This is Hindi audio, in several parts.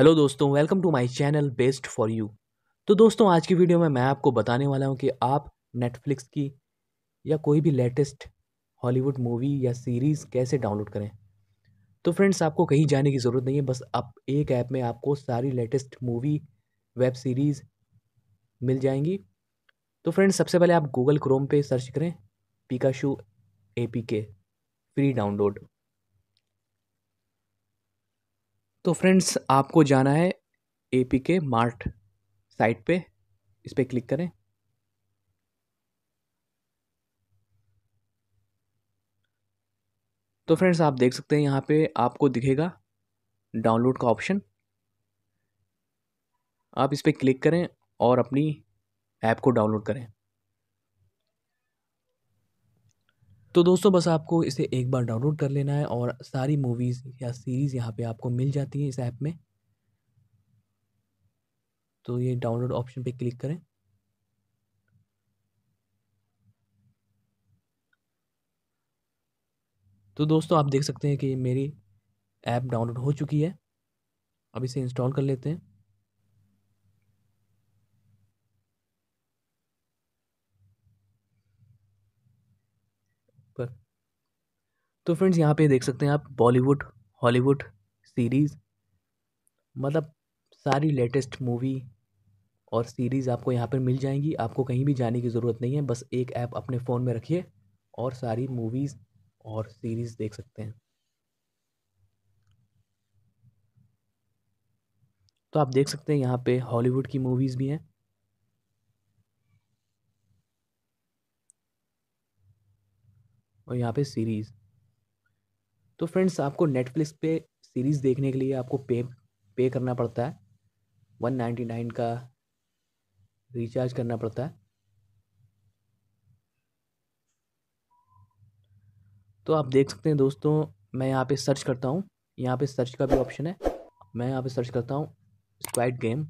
हेलो दोस्तों welcome to my channel best for you तो दोस्तों आज की वीडियो में मैं आपको बताने वाला हूं कि आप नेटफ्लिक्स की या कोई भी लेटेस्ट हॉलीवुड मूवी या सीरीज़ कैसे डाउनलोड करें तो फ्रेंड्स आपको कहीं जाने की ज़रूरत नहीं है बस आप एक ऐप में आपको सारी लेटेस्ट मूवी वेब सीरीज़ मिल जाएंगी तो फ्रेंड्स सबसे पहले आप गूगल क्रोम पर सर्च करें Pikashow A P K free download तो फ्रेंड्स आपको जाना है A P K mart site पे इस पर क्लिक करें तो फ्रेंड्स आप देख सकते हैं यहाँ पे आपको दिखेगा डाउनलोड का ऑप्शन आप इस पर क्लिक करें और अपनी ऐप को डाउनलोड करें तो दोस्तों बस आपको इसे एक बार डाउनलोड कर लेना है और सारी मूवीज़ या सीरीज़ यहाँ पे आपको मिल जाती है इस ऐप में तो ये डाउनलोड ऑप्शन पे क्लिक करें तो दोस्तों आप देख सकते हैं कि मेरी ऐप डाउनलोड हो चुकी है अब इसे इंस्टॉल कर लेते हैं पर तो फ्रेंड्स यहाँ पे देख सकते हैं आप बॉलीवुड हॉलीवुड सीरीज़ मतलब सारी लेटेस्ट मूवी और सीरीज़ आपको यहाँ पर मिल जाएंगी आपको कहीं भी जाने की ज़रूरत नहीं है बस एक ऐप अपने फ़ोन में रखिए और सारी मूवीज़ और सीरीज़ देख सकते हैं तो आप देख सकते हैं यहाँ पे हॉलीवुड की मूवीज़ भी हैं और यहाँ पे सीरीज़ तो फ्रेंड्स आपको नेटफ्लिक्स पे सीरीज़ देखने के लिए आपको पे पे करना पड़ता है वन नाइन्टी नाइन का रिचार्ज करना पड़ता है तो आप देख सकते हैं दोस्तों मैं यहाँ पे सर्च करता हूँ यहाँ पे सर्च का भी ऑप्शन है मैं यहाँ पे सर्च करता हूँ स्क्वाइट गेम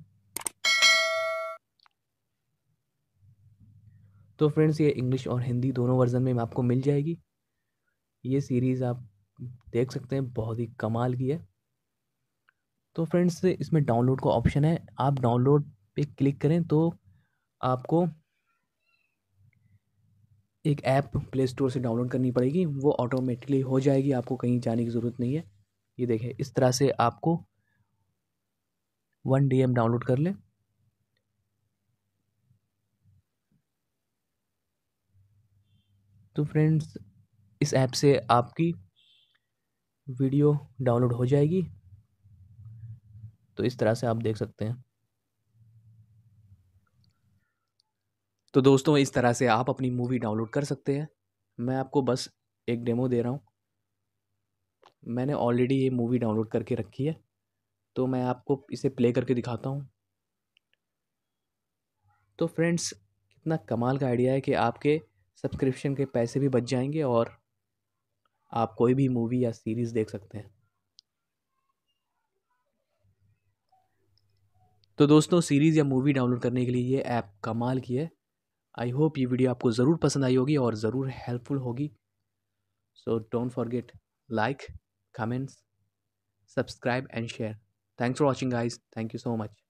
तो फ्रेंड्स ये इंग्लिश और हिंदी दोनों वर्जन में आपको मिल जाएगी ये सीरीज़ आप देख सकते हैं बहुत ही कमाल की है तो फ्रेंड्स इसमें डाउनलोड का ऑप्शन है आप डाउनलोड पे क्लिक करें तो आपको एक ऐप प्ले स्टोर से डाउनलोड करनी पड़ेगी वो ऑटोमेटिकली हो जाएगी आपको कहीं जाने की ज़रूरत नहीं है ये देखें इस तरह से आपको वन डी डाउनलोड कर लें तो फ्रेंड्स इस ऐप से आपकी वीडियो डाउनलोड हो जाएगी तो इस तरह से आप देख सकते हैं तो दोस्तों इस तरह से आप अपनी मूवी डाउनलोड कर सकते हैं मैं आपको बस एक डेमो दे रहा हूँ मैंने ऑलरेडी ये मूवी डाउनलोड करके रखी है तो मैं आपको इसे प्ले करके दिखाता हूँ तो फ्रेंड्स कितना कमाल का आइडिया है कि आपके सब्सक्रिप्शन के पैसे भी बच जाएंगे और आप कोई भी मूवी या सीरीज़ देख सकते हैं तो दोस्तों सीरीज़ या मूवी डाउनलोड करने के लिए ये ऐप कमाल की है आई होप ये वीडियो आपको ज़रूर पसंद आई होगी और ज़रूर हेल्पफुल होगी so don't forget like comments subscribe and share thanks for watching guys thank you so much